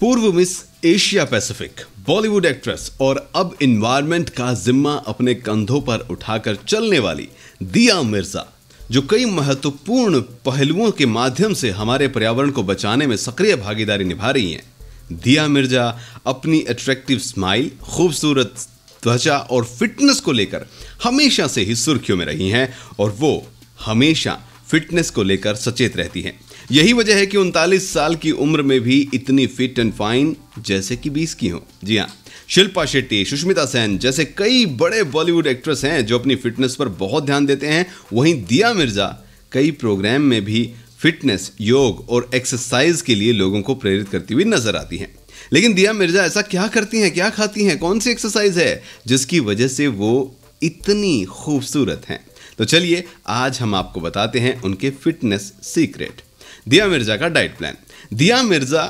पूर्व miss Asia Pacific Bollywood actress और अब इन्वायरमेंट का जिम्मा अपने कंधों पर उठाकर चलने वाली दिया मिर्जा जो कई महत्वपूर्ण पहलुओं के माध्यम से हमारे पर्यावरण को बचाने में सक्रिय भागीदारी निभा रही हैं दिया मिर्जा अपनी अट्रैक्टिव स्माइल खूबसूरत त्वचा और फिटनेस को लेकर हमेशा से ही सुर्खियों में रही हैं और वो हमेशा फिटनेस को लेकर सचेत रहती हैं यही वजह है कि उनतालीस साल की उम्र में भी इतनी फिट एंड फाइन जैसे कि बीस की हो जी हाँ शिल्पा शेट्टी सुष्मिता सेन जैसे कई बड़े बॉलीवुड एक्ट्रेस हैं जो अपनी फिटनेस पर बहुत ध्यान देते हैं वहीं दिया मिर्जा कई प्रोग्राम में भी फिटनेस योग और एक्सरसाइज के लिए लोगों को प्रेरित करती हुई नजर आती हैं लेकिन दिया मिर्जा ऐसा क्या करती हैं क्या खाती हैं कौन सी एक्सरसाइज है जिसकी वजह से वो इतनी खूबसूरत हैं तो चलिए आज हम आपको बताते हैं उनके फिटनेस सीक्रेट दिया मिर्ज़ा का डाइट प्लान दिया मिर्ज़ा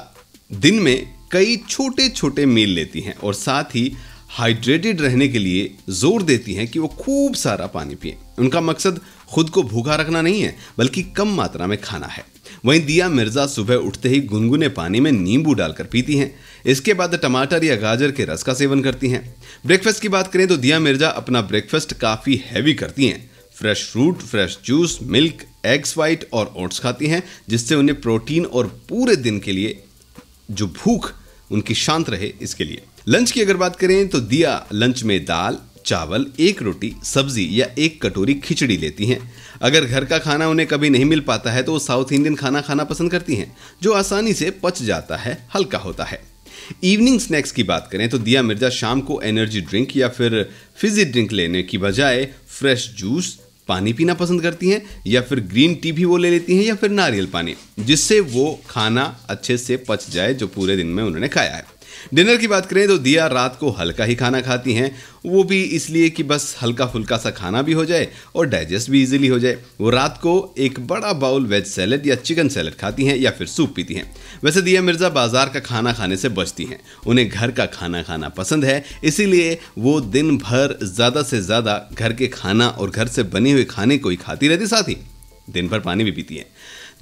दिन में कई छोटे छोटे मील लेती हैं और साथ ही हाइड्रेटेड रहने के लिए जोर देती हैं कि वो खूब सारा पानी पिए उनका मकसद खुद को भूखा रखना नहीं है बल्कि कम मात्रा में खाना है वहीं दिया मिर्ज़ा सुबह उठते ही गुनगुने पानी में नींबू डालकर पीती हैं इसके बाद टमाटर या गाजर के रस का सेवन करती हैं ब्रेकफास्ट की बात करें तो दिया मिर्ज़ा अपना ब्रेकफास्ट काफ़ी हैवी करती हैं fresh fruit fresh juice milk eggs white और ओट्स खाती हैं जिससे उन्हें प्रोटीन और पूरे दिन के लिए जो भूख उनकी शांत रहे इसके लिए लंच की अगर बात करें तो दिया लंच में दाल चावल एक रोटी सब्जी या एक कटोरी खिचड़ी लेती हैं अगर घर का खाना उन्हें कभी नहीं मिल पाता है तो वो साउथ इंडियन खाना खाना पसंद करती हैं जो आसानी से पच जाता है हल्का होता है इवनिंग स्नैक्स की बात करें तो दिया मिर्जा शाम को एनर्जी ड्रिंक या फिर फिजी ड्रिंक लेने की बजाय फ्रेश जूस पानी पीना पसंद करती हैं या फिर ग्रीन टी भी वो ले लेती हैं या फिर नारियल पानी जिससे वो खाना अच्छे से पच जाए जो पूरे दिन में उन्होंने खाया है डिनर की बात करें तो दिया रात को हल्का ही खाना खाती हैं वो भी इसलिए कि बस हल्का फुल्का सा खाना भी हो जाए और डाइजेस्ट भी इजीली हो जाए वो रात को एक बड़ा बाउल वेज सैलड या चिकन सैलड खाती हैं या फिर सूप पीती हैं वैसे दिया मिर्ज़ा बाजार का खाना खाने से बचती हैं उन्हें घर का खाना खाना पसंद है इसीलिए वो दिन भर ज़्यादा से ज़्यादा घर के खाना और घर से बने हुए खाने को ही खाती रहती साथ ही दिन भर पानी भी पीती है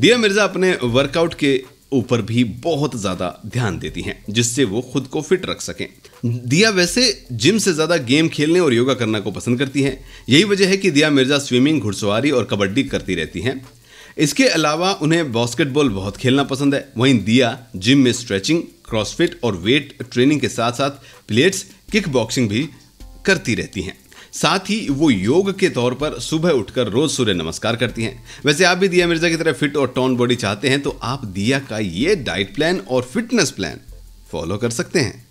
दिया मिर्ज़ा अपने वर्कआउट के ऊपर भी बहुत ज़्यादा ध्यान देती हैं जिससे वो खुद को फिट रख सकें दिया वैसे जिम से ज़्यादा गेम खेलने और योगा करना को पसंद करती हैं यही वजह है कि दिया मिर्ज़ा स्विमिंग घुड़सवारी और कबड्डी करती रहती हैं इसके अलावा उन्हें बास्केटबॉल बहुत खेलना पसंद है वहीं दिया जिम में स्ट्रेचिंग क्रॉसफिट और वेट ट्रेनिंग के साथ साथ प्लेट्स किक बॉक्सिंग भी करती रहती हैं साथ ही वो योग के तौर पर सुबह उठकर रोज सूर्य नमस्कार करती हैं वैसे आप भी दिया मिर्जा की तरह फिट और टॉन बॉडी चाहते हैं तो आप दिया का ये डाइट प्लान और फिटनेस प्लान फॉलो कर सकते हैं